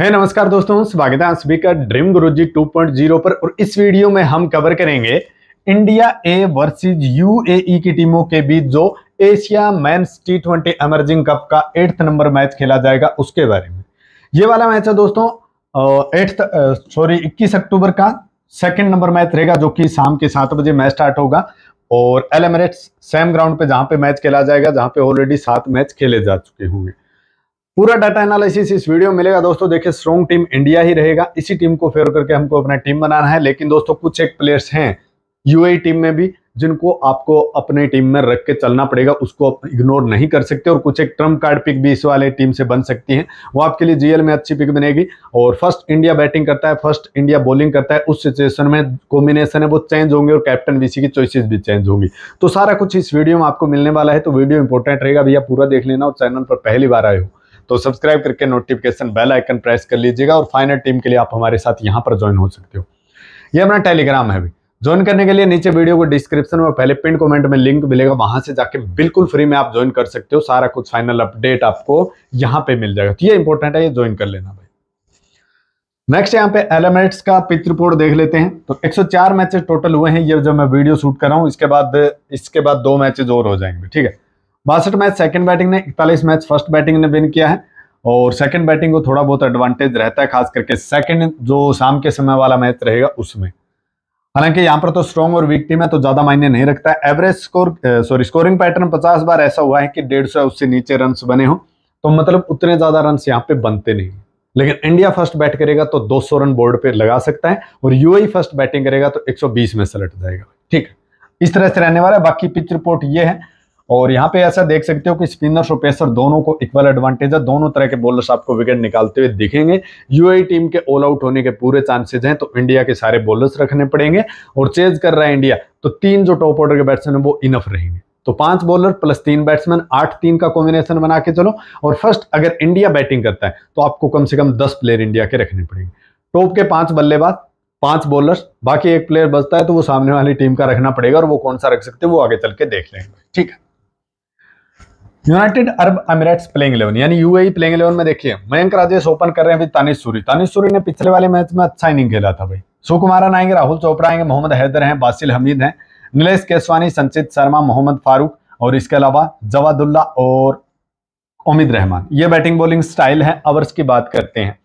है नमस्कार दोस्तों स्वागत है आप सभी का ड्रीम गुरुजी 2.0 पर और इस वीडियो में हम कवर करेंगे इंडिया ए वर्सेस यूएई की टीमों के बीच जो एशिया मैं टी ट्वेंटी एमर्जिंग कप का एट्थ नंबर मैच खेला जाएगा उसके बारे में ये वाला मैच है दोस्तों एट्थ सॉरी इक्कीस अक्टूबर का सेकेंड नंबर मैच रहेगा जो कि शाम के सात बजे मैच स्टार्ट होगा और एल सेम ग्राउंड पे जहां पे मैच खेला जाएगा जहां पे ऑलरेडी सात मैच खेले जा चुके होंगे पूरा डाटा एनालिसिस इस वीडियो में मिलेगा दोस्तों देखिए स्ट्रॉन्ग टीम इंडिया ही रहेगा इसी टीम को फेवर करके हमको अपना टीम बनाना है लेकिन दोस्तों कुछ एक प्लेयर्स हैं यूए टीम e में भी जिनको आपको अपने टीम में रख के चलना पड़ेगा उसको आप इग्नोर नहीं कर सकते और कुछ एक ट्रम्प कार्ड पिक भी इस वाले टीम से बन सकती हैं वो आपके लिए जीएल में अच्छी पिक बनेगी और फर्स्ट इंडिया बैटिंग करता है फर्स्ट इंडिया बॉलिंग करता है उस सिचुएशन में कॉम्बिनेशन है वो चेंज होंगे और कैप्टन वीसी की चॉइसिस भी चेंज होंगी तो सारा कुछ इस वीडियो में आपको मिलने वाला है तो वीडियो इंपॉर्टेंट रहेगा भैया पूरा देख लेना और चैनल पर पहली बार आए हो तो सब्सक्राइब करके नोटिफिकेशन बेल आइकन प्रेस कर लीजिएगा और फाइनल टीम के लिए आप हमारे साथ यहाँ पर ज्वाइन हो सकते हो ये अपना टेलीग्राम है अभी ज्वाइन करने के लिए नीचे वीडियो को डिस्क्रिप्शन में पहले पिन कमेंट में लिंक मिलेगा वहां से जाके बिल्कुल फ्री में आप ज्वाइन कर सकते हो सारा कुछ फाइनल अपडेट आपको यहाँ पे मिल जाएगा तो ये इंपॉर्टेंट है ये ज्वाइन कर लेना भाई नेक्स्ट यहाँ पे एलिमेंट्स का पितृपोड़ देख लेते हैं तो एक मैचेस टोटल हुए हैं ये जो मैं वीडियो शूट कर रहा हूँ इसके बाद इसके बाद दो मैचेज और हो जाएंगे ठीक है बासठ मैच सेकंड बैटिंग ने इकतालीस मैच फर्स्ट बैटिंग ने विन किया है और सेकंड बैटिंग को थोड़ा बहुत एडवांटेज रहता है खास करके सेकंड जो शाम के समय वाला मैच रहेगा उसमें हालांकि यहां पर तो स्ट्रॉन्ग और वीक टीम है तो ज्यादा मायने नहीं रखता है average score sorry scoring pattern पचास बार ऐसा हुआ है कि डेढ़ सौ उससे नीचे रन बने हो तो मतलब उतने ज्यादा रन यहाँ पे बनते नहीं लेकिन इंडिया फर्स्ट बैट करेगा तो 200 रन बोर्ड पे लगा सकता है और यूएई फर्स्ट बैटिंग करेगा तो 120 में सलट जाएगा ठीक है इस तरह से रहने वाला है बाकी पिच रिपोर्ट ये है और यहाँ पे ऐसा देख सकते हो कि स्पिनर्स और पेसर दोनों को इक्वल एडवांटेज है दोनों तरह के बॉलर्स आपको विकेट निकालते हुए दिखेंगे यूएई टीम e के ऑल आउट होने के पूरे चांसेज हैं तो इंडिया के सारे बॉलर्स रखने पड़ेंगे और चेज कर रहा है इंडिया तो तीन जो टॉप ऑर्डर के बैट्समैन है वो इनफ रहेंगे तो पांच बॉलर प्लस तीन बैट्समैन आठ तीन का कॉम्बिनेशन बना के चलो और फर्स्ट अगर इंडिया बैटिंग करता है तो आपको कम से कम दस प्लेयर इंडिया के रखने पड़ेंगे टॉप के पांच बल्लेबाज पांच बॉलर्स बाकी एक प्लेयर बचता है तो वो सामने वाली टीम का रखना पड़ेगा और वो कौन सा रख सकते हैं वो आगे चल के देख लेंगे ठीक है United Arab Emirates playing eleven यानी यूएई प्लेइंग इलेवन में देखिए मयंक राजेश ओपन कर रहे हैं तानिश सूरी तानिश सूरी ने पिछले वाले मैच में अच्छा इनिंग खेला था भाई सुकुमारन आएंगे राहुल चोपड़ा आएंगे मोहम्मद हैदर हैं बासिल हमीद हैं नीलेष केसवानी संचित शर्मा मोहम्मद फारूक और इसके अलावा जवादुल्ला और उमिद रहमान ये बैटिंग बॉलिंग स्टाइल है अवर्स की बात करते हैं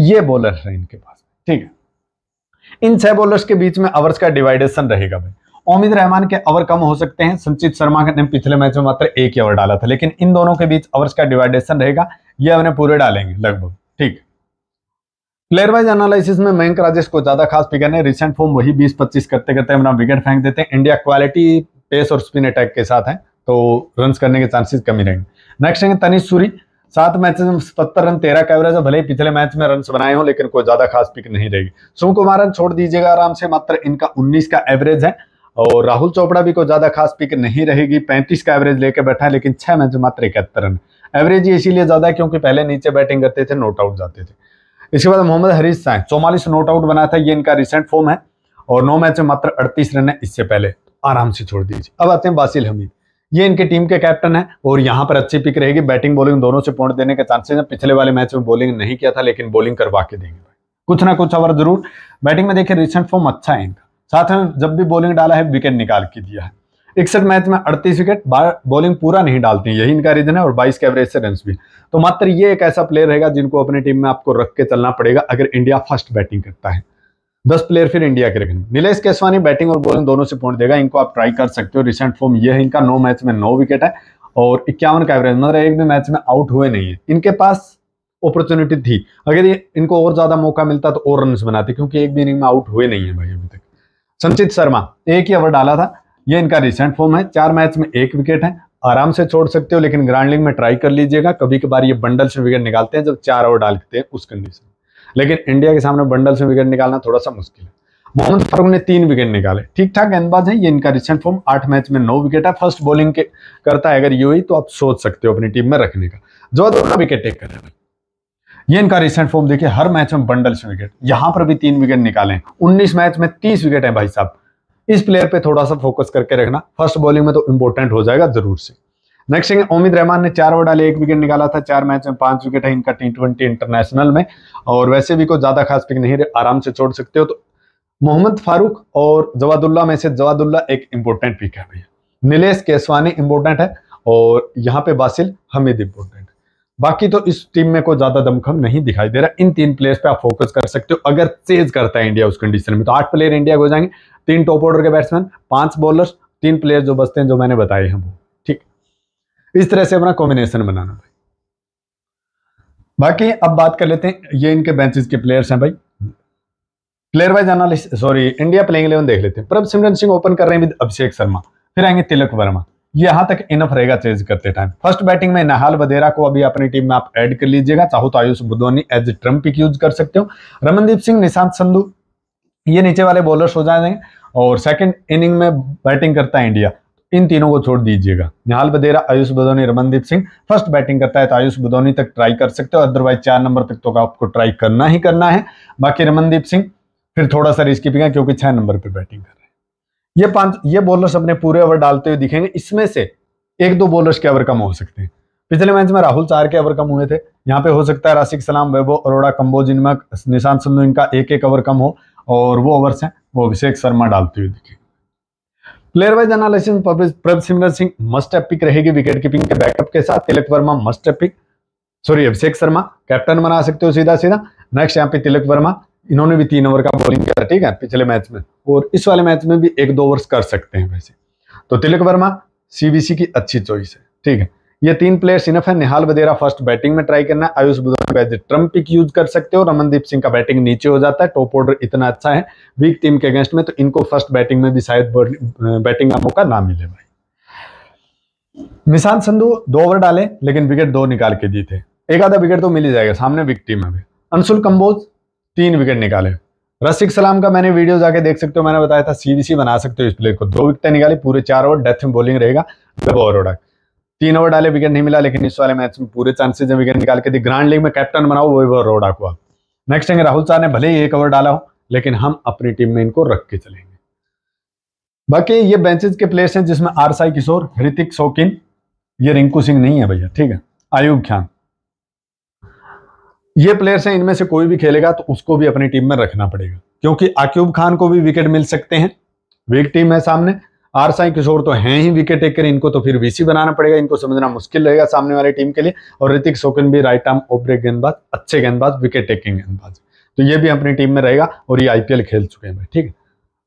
ये बॉलर है इनके पास ठीक है इन छह बॉलर्स के बीच में अवर्स का डिवाइडेशन रहेगा भाई ओमिद रहमान के ओवर कम हो सकते हैं संचित शर्मा ने पिछले मैच में मात्र एक ही ओवर डाला था लेकिन इन दोनों के बीच ओवर्स का डिवाइडेशन रहेगा ये अपने पूरे डालेंगे लगभग ठीक प्लेयर वाइज एनालिसिस में मयंक राजेश को ज्यादा खास फिगर है रिसेंट फॉर्म वही बीस पच्चीस करते करते अपना विकेट फेंक देते हैं इंडिया क्वालिटी पेस और स्पिन अटैक के साथ है तो रन करने के चांसेस कम ही रहेंगे नेक्स्ट रहेंगे तनिश सूरी सात मैच में सत्तर रन तेरह का एवरेज है भले ही पिछले मैच में रन बनाए हो लेकिन कोई ज्यादा खास पिक नहीं रहेगी सुम कुमार छोड़ दीजिएगा आराम से मात्र इनका उन्नीस का एवरेज है और राहुल चोपड़ा भी को ज़्यादा खास पिक नहीं रहेगी पैंतीस का एवरेज लेके बैठा है लेकिन छह मैच मात्र इकहत्तर रन एवरेज ही इसीलिए ज़्यादा है क्योंकि पहले नीचे बैटिंग करते थे नोट आउट जाते थे इसके बाद मोहम्मद हरीश साय चौवालीस नोट आउट बना था ये इनका रिसेंट फॉर्म है और नौ मैच मात्र अड़तीस रन है इससे पहले आराम से छोड़ दीजिए अब आते हैं वासिल हमीद ये इनके टीम के कैप्टन है और यहाँ पर अच्छी पिक रहेगी बैटिंग बॉलिंग दोनों से पॉइंट देने के चांसेस हैं पिछले वाले मैच में बॉलिंग नहीं किया था लेकिन बॉलिंग करवा के देंगे कुछ ना कुछ अवर जरूर बैटिंग में देखिए रिसेंट फॉर्म अच्छा है इनका साथ में जब भी बॉलिंग डाला है विकेट निकाल के दिया है इकसठ मैच में अड़तीस विकेट बॉलिंग पूरा नहीं डालती यही इनका रीजन है और बाईस के एवरेज से रन भी तो मात्र ये एक ऐसा प्लेयर रहेगा जिनको अपनी टीम में आपको रख के चलना पड़ेगा अगर इंडिया फर्स्ट बैटिंग करता है दस प्लेयर फिर इंडिया के रखेंगे नीलेष केसवानी बैटिंग और बॉलिंग दोनों से पॉइंट देगा इनको आप ट्राई कर सकते हो रिसेंट फॉर्म ये है इनका नौ मैच में नौ विकेट है और इक्यावन का एवरेज मतलब एक भी मैच में आउट हुए नहीं है इनके पास अपॉर्चुनिटी थी अगर ये इनको और ज़्यादा मौका मिलता तो और रन बनाते क्योंकि एक भी इनिंग में आउट हुए नहीं है भाई अभी तक संचित शर्मा एक ही ओवर डाला था ये इनका रिसेंट फॉर्म है चार मैच में एक विकेट है आराम से छोड़ सकते हो लेकिन ग्रांडलिंग में ट्राई कर लीजिएगा कभी कभार ये बंडल से विकेट निकालते हैं जब चार ओवर डालते हैं उस कंडीशन लेकिन इंडिया के सामने बंडल से विकेट निकालना थोड़ा सा मुश्किल है मोहम्मद फारूक ने तीन विकेट निकाले ठीक ठाक गेंदबाज है ये इनका रिसेंट फॉर्म आठ मैच में नौ विकेट है फर्स्ट बॉलिंग के करता है अगर यू तो आप सोच सकते हो अपनी टीम में रखने का जो दोनों विकेट टेक हैं ये इनका रिसेंट फॉर्म देखिए हर मैच में बंडल विकेट यहां पर भी तीन विकेट निकाले उन्नीस मैच में तीस विकेट है भाई साहब इस प्लेयर पे थोड़ा सा फोकस करके रखना फर्स्ट बॉलिंग में तो इंपॉर्टेंट हो जाएगा जरूर से नेक्स्ट थिंग ओमिद रहमान ने चार ओवर डाले एक विकेट निकाला था चार मैच में पांच विकेट है इनका टी ट्वेंटी इंटरनेशनल में और वैसे भी कोई ज्यादा खास पिक नहीं आराम से छोड़ सकते हो तो मोहम्मद फारूक और जवादुल्ला में से जवादुल्ला एक इंपॉर्टेंट पिक है भैया नीलेष केसवानी इंपॉर्टेंट है और यहाँ पे बासिल हमीद इंपॉर्टेंट बाकी तो इस टीम में कोई ज्यादा दमखम नहीं दिखाई दे रहा इन तीन प्लेयर्स पे आप फोकस कर सकते हो अगर चेज करता है इंडिया उस कंडीशन में तो आठ प्लेयर इंडिया को जाएंगे तीन टॉप ऑर्डर के बैट्समैन पांच बॉलर्स तीन प्लेयर जो बचते हैं जो मैंने बताए हैं वो ठीक इस तरह से अपना कॉम्बिनेशन बनाना भाई बाकी अब बात कर लेते हैं ये इनके बेंचेस के प्लेयर्स हैं भाई player wise analysis sorry India playing eleven देख लेते हैं प्रभ सिमरन सिंह ओपन कर रहे हैं विद अभिषेक शर्मा फिर आएंगे तिलक वर्मा यहां तक इनफ रहेगा चेंज करते टाइम फर्स्ट बैटिंग में नहाल वधेरा को अभी अपनी टीम में आप ऐड कर लीजिएगा चाहो तो Ayush Budhwani as trump pick use कर सकते हो रमनदीप सिंह निशांत संधु ये नीचे वाले बॉलर्स हो जाएंगे और सेकंड इनिंग में बैटिंग करता है इंडिया इन तीनों को छोड़ दीजिएगा निहाल बदेरा आयुष बदौनी रमनदीप सिंह फर्स्ट बैटिंग करता है तो आयुष बदौनी तक ट्राई कर सकते हो अदरवाइज चार नंबर तक तो आपको ट्राई करना ही करना है बाकी रमनदीप सिंह फिर थोड़ा सा रिस्की पिंगा क्योंकि छह नंबर पर बैटिंग कर ये पांच ये बॉलर्स अपने पूरे ओवर डालते हुए दिखेंगे इसमें से एक दो बॉलर्स के ओवर कम हो सकते हैं पिछले मैच में राहुल चार के ओवर कम हुए थे यहाँ पे हो सकता है राशिक सलाम वैभव अरोड़ा कम्बो इनमें निशांत संधु इनका एक एक ओवर कम हो और वो ओवर्स हैं वो अभिषेक शर्मा डालते हुए दिखे player wise analysis Prabh Simran Singh must pick रहेगी विकेट कीपिंग के बैकअप के साथ Tilak Varma must pick sorry Abhishek Sharma captain बना सकते हो सीधा सीधा नेक्स्ट यहाँ पे तिलक वर्मा इन्होंने भी तीन ओवर का बॉलिंग किया ठीक है पिछले मैच में और इस वाले मैच में भी एक दो ओवर्स कर सकते हैं वैसे तो तिलक वर्मा सीबीसी की अच्छी चॉइस है ठीक है ये तीन प्लेयर्स इनफ है निहाल बदेरा फर्स्ट बैटिंग में ट्राई करना आयुष बुधवार एज ट्रम्प पिक यूज कर सकते हो रमनदीप सिंह का बैटिंग नीचे हो जाता है टॉप ऑर्डर इतना अच्छा है वीक टीम के अगेंस्ट में तो इनको फर्स्ट बैटिंग में भी शायद बैटिंग का मौका ना मिले भाई निशांत संधु दो ओवर डाले लेकिन विकेट दो निकाल के जीते एक आधा विकेट तो मिल ही जाएगा सामने विक टीम में अंशुल कंबोज तीन विकेट निकाले रसिक सलाम का मैंने वीडियो जाके देख सकते हो मैंने बताया था सीबीसी बना सकते हो इस प्लेयर को दो विकेट निकाली पूरे चार ओवर डेथ में बॉलिंग रहेगा जब ओवर ओडा तीन ओवर डाले विकेट नहीं मिला लेकिन इस वाले मैच में पूरे चांसेस विकेट निकाल के दी ग्रांड लीग में कैप्टन बनाओ वो ओवर ओडा को नेक्स्ट आएंगे राहुल शाह ने भले ही एक ओवर डाला हो लेकिन हम अपनी टीम में इनको रख के चलेंगे बाकी ये बेंचेज के प्लेयर्स हैं जिसमें आर साई किशोर ऋतिक शौकीन ये रिंकू सिंह नहीं है भैया ठीक है आयुब खान ये प्लेयर्स हैं इनमें से कोई भी खेलेगा तो उसको भी अपनी टीम में रखना पड़ेगा क्योंकि आक्यूब खान को भी विकेट मिल सकते हैं वीक टीम है सामने आर साई किशोर तो हैं ही विकेट टेकर इनको तो फिर वीसी बनाना पड़ेगा इनको समझना मुश्किल रहेगा सामने वाली टीम के लिए और ऋतिक सोकन भी राइट आर्म ओपरे गेंदबाज अच्छे गेंदबाज विकेट टेकिंग गेंदबाज तो ये भी अपनी टीम में रहेगा और ये आईपीएल खेल चुके हैं भाई ठीक है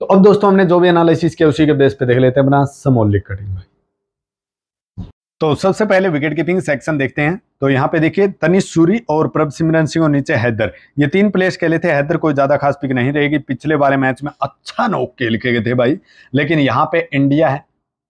तो अब दोस्तों हमने जो भी एनालिसिस किया उसी के बेस पे देख लेते हैं अपना समोलिक कटिंग भाई तो सबसे पहले विकेट कीपिंग सेक्शन देखते हैं तो यहाँ पे देखिए तनिष सूरी और प्रभ सिमरन सिंह और नीचे हैदर ये तीन प्लेयर्स खेले थे हैदर कोई ज़्यादा खास पिक नहीं रहेगी पिछले वाले मैच में अच्छा नोक खेल के गए थे भाई लेकिन यहाँ पे इंडिया है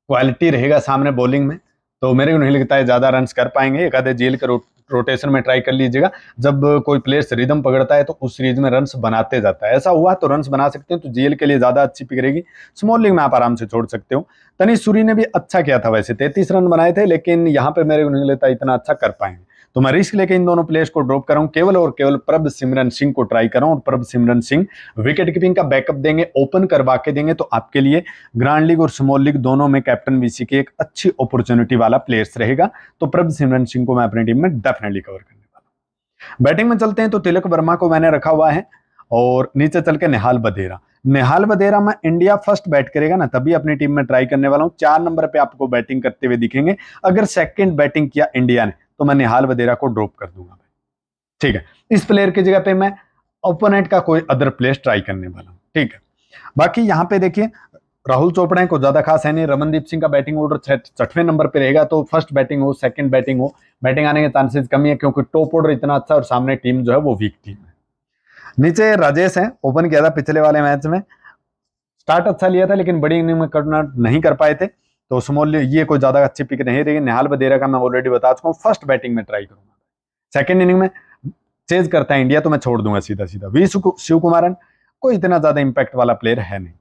क्वालिटी रहेगा सामने बॉलिंग में तो मेरे को नहीं लगता है ज़्यादा रन कर पाएंगे एक आधे जेल करोड़ रोटेशन में ट्राई कर लीजिएगा जब कोई प्लेयर्स रिदम पकड़ता है तो उस सीरीज में रन बनाते जाता है ऐसा हुआ तो रन बना सकते हैं तो जेल के लिए ज़्यादा अच्छी पिक रहेगी स्मॉल लीग में आप आराम से छोड़ सकते हो तनिष सूरी ने भी अच्छा किया था वैसे तैतीस रन बनाए थे लेकिन यहाँ पर मेरे नहीं लेता इतना अच्छा कर पाएंगे तो मैं रिस्क लेके इन दोनों प्लेयर्स को ड्रॉप कराऊं केवल और केवल प्रभ सिमरन सिंह को ट्राई कराऊं और प्रभ सिमरन सिंह विकेट कीपिंग का बैकअप देंगे ओपन करवा के देंगे तो आपके लिए ग्रांड लीग और स्मॉल लीग दोनों में कैप्टन वीसी की एक अच्छी अपॉर्चुनिटी वाला प्लेयर्स रहेगा तो प्रभ सिमरन सिंह को मैं अपनी टीम में डेफिनेटली कवर करने वाला हूँ बैटिंग में चलते हैं तो तिलक वर्मा को मैंने रखा हुआ है और नीचे चल के निहाल बधेरा निहाल बधेरा में इंडिया फर्स्ट बैट करेगा ना तभी अपनी टीम में ट्राई करने वाला हूं चार नंबर पे आपको बैटिंग करते हुए दिखेंगे अगर सेकंड बैटिंग किया इंडिया ने तो मैं निहाल वदेरा को ड्रॉप कर दूंगा ठीक है इस प्लेयर की जगह पे मैं ओपोनेंट का कोई अदर प्लेयर ट्राई करने वाला हूँ ठीक है बाकी यहाँ पे देखिए राहुल चोपड़ा को ज्यादा खास है नहीं रमनदीप सिंह का बैटिंग ऑर्डर छठवें नंबर पे रहेगा तो फर्स्ट बैटिंग हो सेकंड बैटिंग हो बैटिंग आने के चांसेस कम है क्योंकि टॉप ऑर्डर इतना अच्छा और सामने टीम जो है वो वीक टीम है नीचे राजेश है ओपन किया था पिछले वाले मैच में स्टार्ट अच्छा लिया था लेकिन बड़ी इनिंग में कट नहीं कर पाए थे तो सुमोल्य ये कोई ज़्यादा अच्छी पिक नहीं रहेगी निहाल बदेरा का मैं ऑलरेडी बता चुका हूँ फर्स्ट बैटिंग में ट्राई करूंगा सेकेंड इनिंग में चेज करता है इंडिया तो मैं छोड़ दूंगा सीधा सीधा वी शिव कुमारन कोई इतना ज़्यादा इंपैक्ट वाला प्लेयर है नहीं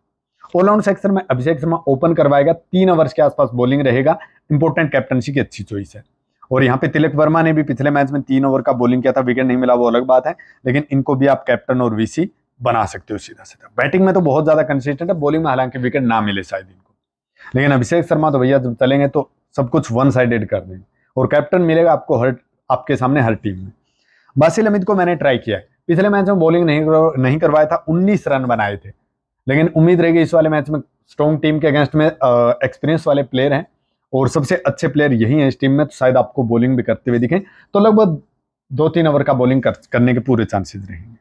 ऑलराउंड सेक्शन में अभिषेक शर्मा ओपन करवाएगा तीन ओवर्स के आसपास बॉलिंग रहेगा इंपॉर्टेंट कैप्टनशी की अच्छी चॉइस है और यहाँ पे तिलक वर्मा ने भी पिछले मैच में तीन ओवर का बॉलिंग किया था विकेट नहीं मिला वो अलग बात है लेकिन इनको भी आप कैप्टन और वीसी बना सकते हो सीधा सीधा बैटिंग में तो बहुत ज्यादा कंसिस्टेंट है बॉलिंग में हालांकि विकेट ना मिले शायद इनको लेकिन अभिषेक शर्मा तो भैया जब चलेंगे तो सब कुछ वन साइडेड कर देंगे और कैप्टन मिलेगा आपको हर आपके सामने हर टीम में बासिल अमित को मैंने ट्राई किया है पिछले मैच में बॉलिंग नहीं कर, नहीं करवाया था 19 रन बनाए थे लेकिन उम्मीद रहेगी इस वाले मैच में स्ट्रॉन्ग टीम के अगेंस्ट में एक्सपीरियंस वाले प्लेयर हैं और सबसे अच्छे प्लेयर यही हैं इस टीम में तो शायद आपको बॉलिंग भी करते हुए दिखें तो लगभग दो तीन ओवर का बॉलिंग कर, करने के पूरे चांसेस रहेंगे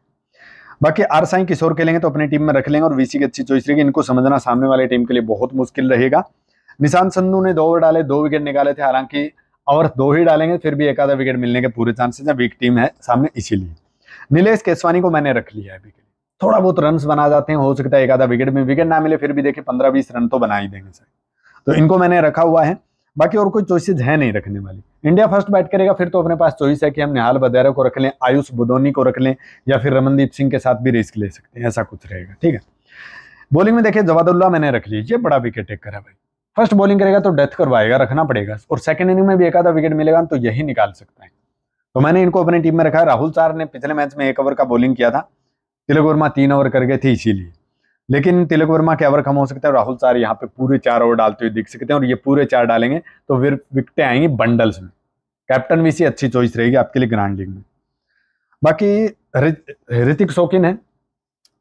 बाकी आर साई किशोर खेलेंगे तो अपनी टीम में रख लेंगे और वीसी की अच्छी चॉइस रहेगी इनको समझना सामने वाले टीम के लिए बहुत मुश्किल रहेगा निशान संधू ने दो ओवर डाले दो विकेट निकाले थे हालांकि और दो ही डालेंगे फिर भी एक आधा विकेट मिलने के पूरे चांसेस हैं वीक टीम है सामने इसीलिए नीलेश केसवानी को मैंने रख लिया है अभी के लिए थोड़ा बहुत रन बना जाते हैं हो सकता है एक आधा विकेट में विकेट ना मिले फिर भी देखिए पंद्रह बीस रन तो बना ही देंगे सर तो इनको मैंने रखा हुआ है बाकी और कोई चॉइसेज है नहीं रखने वाली इंडिया फर्स्ट बैट करेगा फिर तो अपने पास चॉइस है कि हम निहाल बदैरा को रख लें आयुष बुदोनी को रख लें या फिर रमनदीप सिंह के साथ भी रिस्क ले सकते हैं ऐसा कुछ रहेगा ठीक है बॉलिंग में देखिए जवादुल्ला मैंने रख ली ये बड़ा विकेट टेक करा भाई फर्स्ट बॉलिंग करेगा तो डेथ करवाएगा रखना पड़ेगा और सेकंड इनिंग में भी एक आधा विकेट मिलेगा तो यही निकाल सकता है तो मैंने इनको अपनी टीम में रखा राहुल चार ने पिछले मैच में एक ओवर का बॉलिंग किया था तिलक वर्मा तीन ओवर कर गए थे इसीलिए लेकिन तिलक वर्मा के ओवर कम हो सकते हैं राहुल सार यहाँ पे पूरे चार ओवर डालते हुए दिख सकते हैं और ये पूरे चार डालेंगे तो फिर विकटें आएंगी बंडल्स में कैप्टन भी सी अच्छी चॉइस रहेगी आपके लिए ग्रांड लीग में बाकी ऋतिक शौकीन है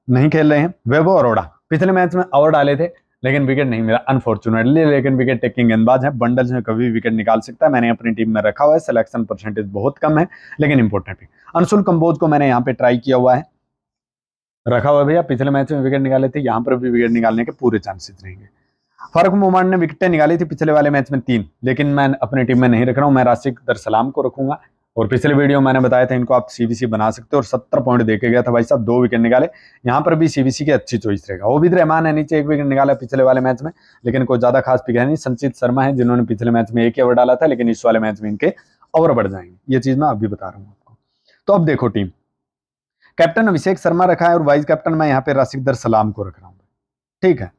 नहीं खेल रहे हैं वो अरोड़ा पिछले मैच में ओवर डाले थे लेकिन विकेट नहीं मिला अनफॉर्चुनेटली लेकिन विकेट टेकिंग गेंदबाज है बंडल्स में कभी विकेट निकाल सकता है मैंने अपनी टीम में रखा हुआ है सिलेक्शन परसेंटेज बहुत कम है लेकिन इंपॉर्टेंट है अंशुल कंबोज को मैंने यहाँ पे ट्राई किया हुआ है रखा हुआ भैया पिछले मैच में विकेट निकाले थे यहाँ पर भी विकेट निकालने के पूरे चांसेस रहेंगे फारूक मोहम्मद ने विकेटें निकाली थी पिछले वाले मैच में तीन लेकिन मैं अपनी टीम में नहीं रख रहा हूँ मैं राशिक दर सलाम को रखूंगा और पिछले वीडियो मैंने बताया था इनको आप सीबीसी बना सकते हो और सत्तर पॉइंट देके गया था भाई साहब दो विकेट निकाले यहाँ पर भी सीबीसी की अच्छी चॉइस रहेगा ओबिद रहमान है नीचे एक विकेट निकाला पिछले वाले मैच में लेकिन कोई ज्यादा खास है नहीं संचित शर्मा है जिन्होंने पिछले मैच में एक ही ओवर डाला था लेकिन इस वाले मैच में इनके ओवर बढ़ जाएंगे ये चीज मैं अभी बता रहा हूँ आपको तो अब देखो टीम कैप्टन अभिषेक शर्मा रखा है और वाइस कैप्टन मैं यहाँ पे राशिकदर सलाम को रख रहा हूँ ठीक है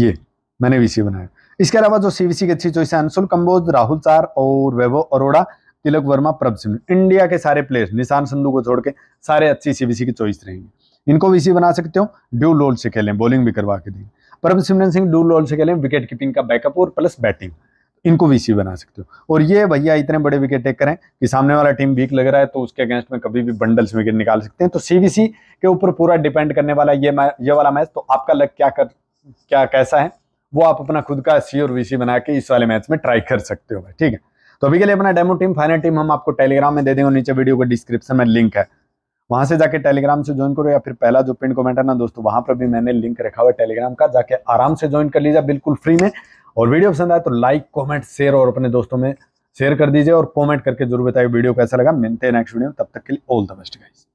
ये मैंने वीसी बनाया इसके अलावा जो सीवीसी की अच्छी चोइस है अंशुल कंबोज राहुल चार और वैभव अरोड़ा तिलक वर्मा प्रभ सिंह इंडिया के सारे प्लेयर्स निशान संधु को छोड़ के सारे अच्छी सीबीसी की चॉइस रहेंगे इनको वीसी बना सकते हो ड्यू लोल से खेलें बॉलिंग भी करवा के देंगे परम सिमरन सिंह ड्यू लोल से खेलें विकेट कीपिंग का बैकअप और प्लस बैटिंग इनको वीसी बना सकते हो और ये भैया इतने बड़े विकेट टेकर हैं कि सामने वाला टीम वीक लग रहा है तो उसके अगेंस्ट में कभी भी बंडल्स विकेट निकाल सकते हैं तो सीवीसी के ऊपर पूरा डिपेंड करने वाला ये ये वाला मैच तो आपका लग क्या कर क्या कैसा है वो आप अपना खुद का सी और वीसी बना के इस वाले मैच में ट्राई कर सकते हो भाई ठीक है तो अभी के लिए अपना डेमो टीम फाइनल टीम हम आपको टेलीग्राम में दे देंगे नीचे वीडियो के डिस्क्रिप्शन में लिंक है वहां से जाके टेलीग्राम से ज्वाइन करो या फिर पहला जो पिन कमेंट है ना दोस्तों वहां पर भी मैंने लिंक रखा हुआ है टेलीग्राम का जाके आराम से ज्वाइन कर लीजिए बिल्कुल फ्री में और वीडियो पसंद आए तो लाइक कॉमेंट शेयर और अपने दोस्तों में शेयर कर दीजिए और कॉमेंट करके जरूर बताइए वीडियो कैसा लगा मिलते हैं नेक्स्ट वीडियो में तब तक के लिए ऑल द बेस्ट गाइज